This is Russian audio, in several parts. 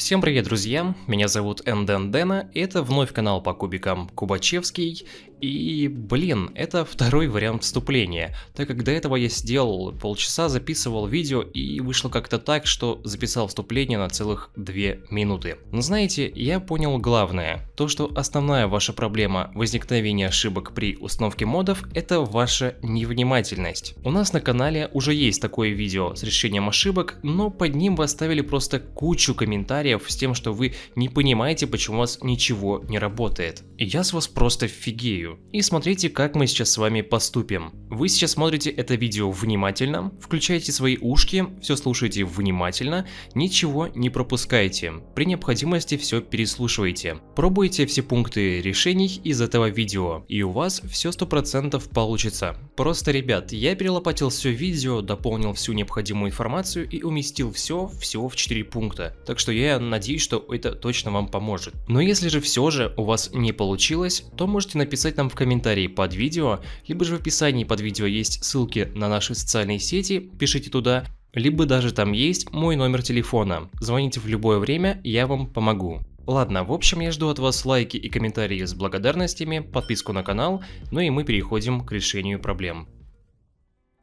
Всем привет, друзья! Меня зовут Энден Дэна, и это вновь канал по кубикам Кубачевский, и, блин, это второй вариант вступления, так как до этого я сделал полчаса, записывал видео и вышло как-то так, что записал вступление на целых две минуты. Но знаете, я понял главное, то что основная ваша проблема возникновения ошибок при установке модов это ваша невнимательность. У нас на канале уже есть такое видео с решением ошибок, но под ним вы оставили просто кучу комментариев с тем, что вы не понимаете, почему у вас ничего не работает. И я с вас просто фигею интервью. И смотрите, как мы сейчас с вами поступим. Вы сейчас смотрите это видео внимательно, включаете свои ушки, все слушаете внимательно, ничего не пропускайте. При необходимости все переслушивайте. Пробуйте все пункты решений из этого видео, и у вас все 100% получится. Просто, ребят, я перелопатил все видео, дополнил всю необходимую информацию и уместил все всего в 4 пункта. Так что я надеюсь, что это точно вам поможет. Но если же все же у вас не получилось, то можете написать нам в комментарии под видео, либо же в описании под видео есть ссылки на наши социальные сети, пишите туда, либо даже там есть мой номер телефона. Звоните в любое время, я вам помогу. Ладно, в общем, я жду от вас лайки и комментарии с благодарностями, подписку на канал, ну и мы переходим к решению проблем.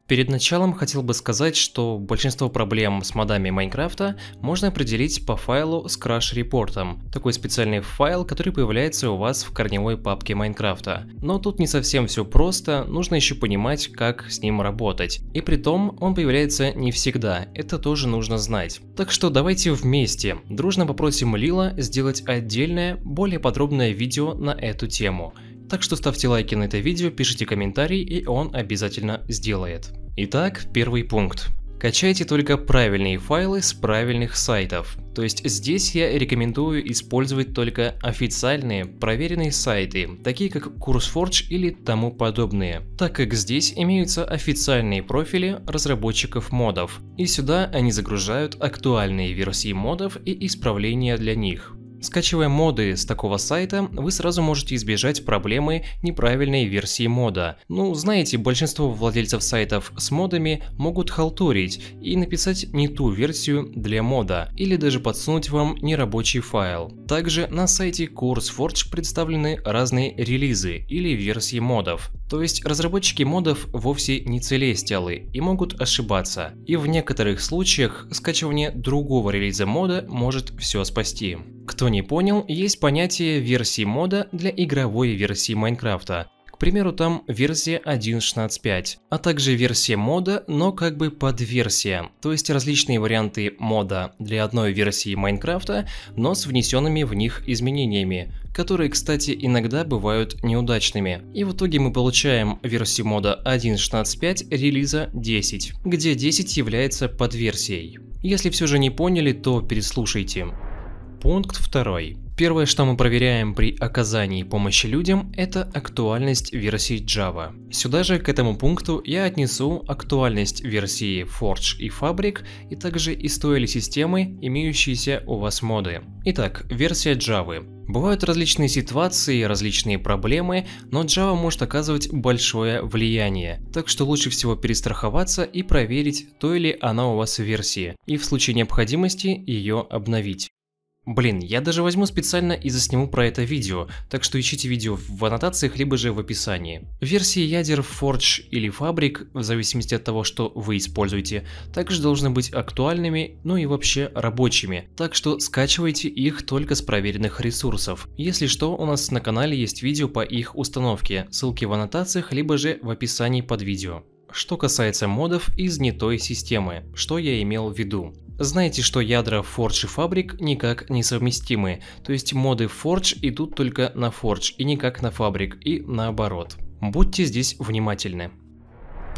Перед началом хотел бы сказать, что большинство проблем с модами Майнкрафта можно определить по файлу с Crash Report. Такой специальный файл, который появляется у вас в корневой папке Майнкрафта. Но тут не совсем все просто, нужно еще понимать, как с ним работать. И при том, он появляется не всегда, это тоже нужно знать. Так что давайте вместе дружно попросим Лила сделать отдельное, более подробное видео на эту тему. Так что ставьте лайки на это видео, пишите комментарии, и он обязательно сделает. Итак, первый пункт. Качайте только правильные файлы с правильных сайтов. То есть здесь я рекомендую использовать только официальные, проверенные сайты, такие как CourseForge или тому подобные, так как здесь имеются официальные профили разработчиков модов, и сюда они загружают актуальные версии модов и исправления для них. Скачивая моды с такого сайта, вы сразу можете избежать проблемы неправильной версии мода. Ну, знаете, большинство владельцев сайтов с модами могут халтурить и написать не ту версию для мода, или даже подсунуть вам нерабочий файл. Также на сайте CourseForge представлены разные релизы или версии модов. То есть разработчики модов вовсе не целестиалы и могут ошибаться, и в некоторых случаях скачивание другого релиза мода может все спасти. Кто не понял, есть понятие версии мода для игровой версии Майнкрафта, примеру, там версия 1.16.5, а также версия мода, но как бы подверсия, то есть различные варианты мода для одной версии Майнкрафта, но с внесенными в них изменениями, которые, кстати, иногда бывают неудачными. И в итоге мы получаем версию мода 1.16.5 релиза 10, где 10 является подверсией. Если все же не поняли, то переслушайте. Пункт второй. Первое, что мы проверяем при оказании помощи людям, это актуальность версии Java. Сюда же к этому пункту я отнесу актуальность версии Forge и Fabric, и также из той системы, имеющиеся у вас моды. Итак, версия Java. Бывают различные ситуации, различные проблемы, но Java может оказывать большое влияние, так что лучше всего перестраховаться и проверить, то или она у вас в версии, и в случае необходимости ее обновить. Блин, я даже возьму специально и засниму про это видео, так что ищите видео в аннотациях, либо же в описании. Версии ядер Forge или Fabric, в зависимости от того, что вы используете, также должны быть актуальными, ну и вообще рабочими, так что скачивайте их только с проверенных ресурсов. Если что, у нас на канале есть видео по их установке, ссылки в аннотациях, либо же в описании под видео. Что касается модов из не той системы, что я имел в виду. Знаете, что ядра Forge и Fabric никак не совместимы, то есть моды Forge идут только на Forge и никак на Fabric и наоборот. Будьте здесь внимательны.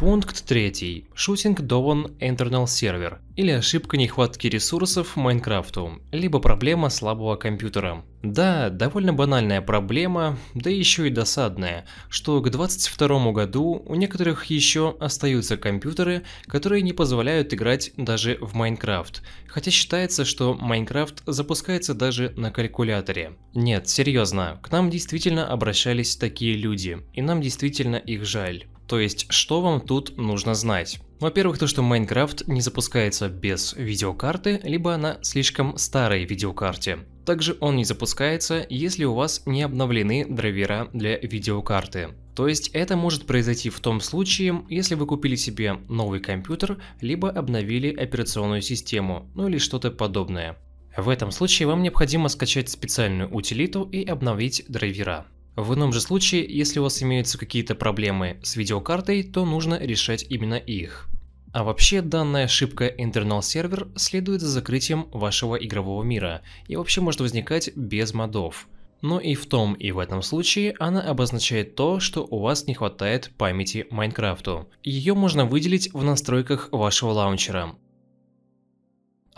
Пункт 3. Шутинг Down Internal Server или ошибка нехватки ресурсов Майнкрафту, либо проблема слабого компьютера. Да, довольно банальная проблема, да еще и досадная, что к 22 году у некоторых еще остаются компьютеры, которые не позволяют играть даже в Майнкрафт, хотя считается, что Майнкрафт запускается даже на калькуляторе. Нет, серьезно, к нам действительно обращались такие люди, и нам действительно их жаль. То есть, что вам тут нужно знать? Во-первых, то, что Майнкрафт не запускается без видеокарты, либо на слишком старой видеокарте. Также он не запускается, если у вас не обновлены драйвера для видеокарты. То есть это может произойти в том случае, если вы купили себе новый компьютер, либо обновили операционную систему, ну или что-то подобное. В этом случае вам необходимо скачать специальную утилиту и обновить драйвера. В ином же случае, если у вас имеются какие-то проблемы с видеокартой, то нужно решать именно их. А вообще, данная ошибка Internal Server следует за закрытием вашего игрового мира и вообще может возникать без модов. Но и в том и в этом случае она обозначает то, что у вас не хватает памяти Майнкрафту. Ее можно выделить в настройках вашего лаунчера.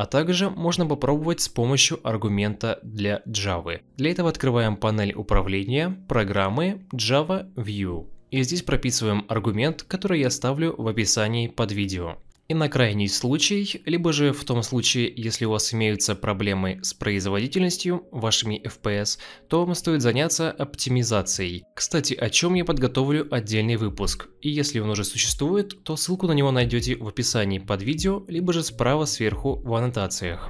А также можно попробовать с помощью аргумента для Java. Для этого открываем панель управления, программы, Java View. И здесь прописываем аргумент, который я оставлю в описании под видео. И на крайний случай, либо же в том случае, если у вас имеются проблемы с производительностью, вашими FPS, то вам стоит заняться оптимизацией. Кстати, о чем я подготовлю отдельный выпуск, и если он уже существует, то ссылку на него найдете в описании под видео, либо же справа сверху в аннотациях.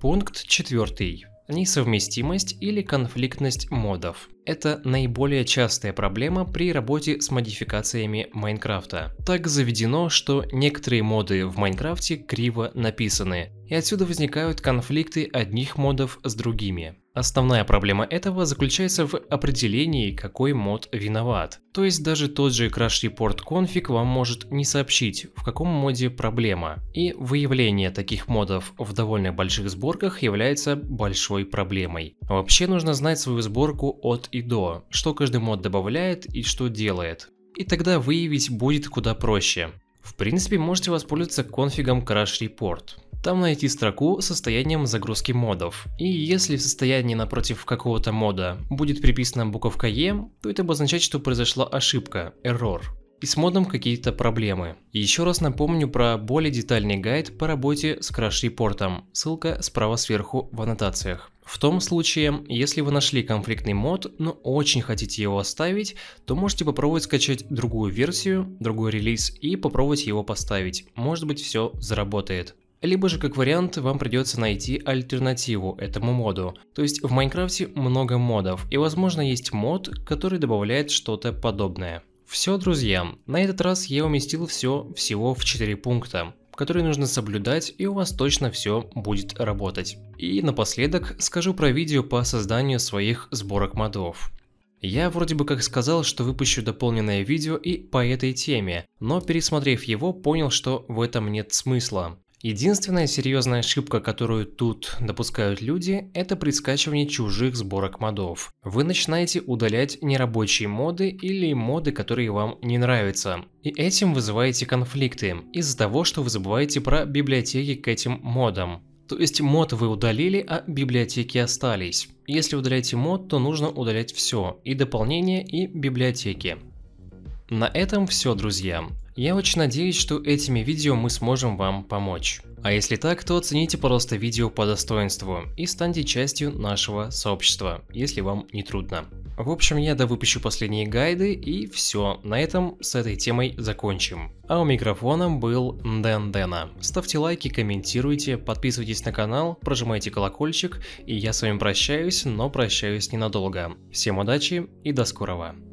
Пункт четвертый. Несовместимость или конфликтность модов. Это наиболее частая проблема при работе с модификациями Майнкрафта. Так заведено, что некоторые моды в Майнкрафте криво написаны, и отсюда возникают конфликты одних модов с другими. Основная проблема этого заключается в определении, какой мод виноват. То есть даже тот же Crash Report Config вам может не сообщить, в каком моде проблема. И выявление таких модов в довольно больших сборках является большой проблемой. Вообще нужно знать свою сборку от и до, что каждый мод добавляет и что делает. И тогда выявить будет куда проще. В принципе, можете воспользоваться конфигом Crash Report. Там найти строку с состоянием загрузки модов. И если в состоянии напротив какого-то мода будет приписана буковка E, то это обозначает, что произошла ошибка, error и с модом какие-то проблемы. Еще раз напомню про более детальный гайд по работе с краш-репортом, ссылка справа сверху в аннотациях. В том случае, если вы нашли конфликтный мод, но очень хотите его оставить, то можете попробовать скачать другую версию, другой релиз и попробовать его поставить. Может быть все заработает. Либо же, как вариант, вам придется найти альтернативу этому моду. То есть в Майнкрафте много модов, и возможно есть мод, который добавляет что-то подобное. Все, друзья, на этот раз я уместил все всего в 4 пункта которые нужно соблюдать, и у вас точно все будет работать. И напоследок скажу про видео по созданию своих сборок модов. Я вроде бы как сказал, что выпущу дополненное видео и по этой теме, но пересмотрев его, понял, что в этом нет смысла. Единственная серьезная ошибка, которую тут допускают люди, это предскачивание чужих сборок модов. Вы начинаете удалять нерабочие моды или моды, которые вам не нравятся. И этим вызываете конфликты, из-за того, что вы забываете про библиотеки к этим модам. То есть мод вы удалили, а библиотеки остались. Если удаляете мод, то нужно удалять все, и дополнение, и библиотеки. На этом все, друзья. Я очень надеюсь, что этими видео мы сможем вам помочь. А если так, то оцените просто видео по достоинству и станьте частью нашего сообщества, если вам не трудно. В общем, я довыпущу последние гайды и все, на этом с этой темой закончим. А у микрофона был Дэн Дэна. Ставьте лайки, комментируйте, подписывайтесь на канал, прожимайте колокольчик, и я с вами прощаюсь, но прощаюсь ненадолго. Всем удачи и до скорого.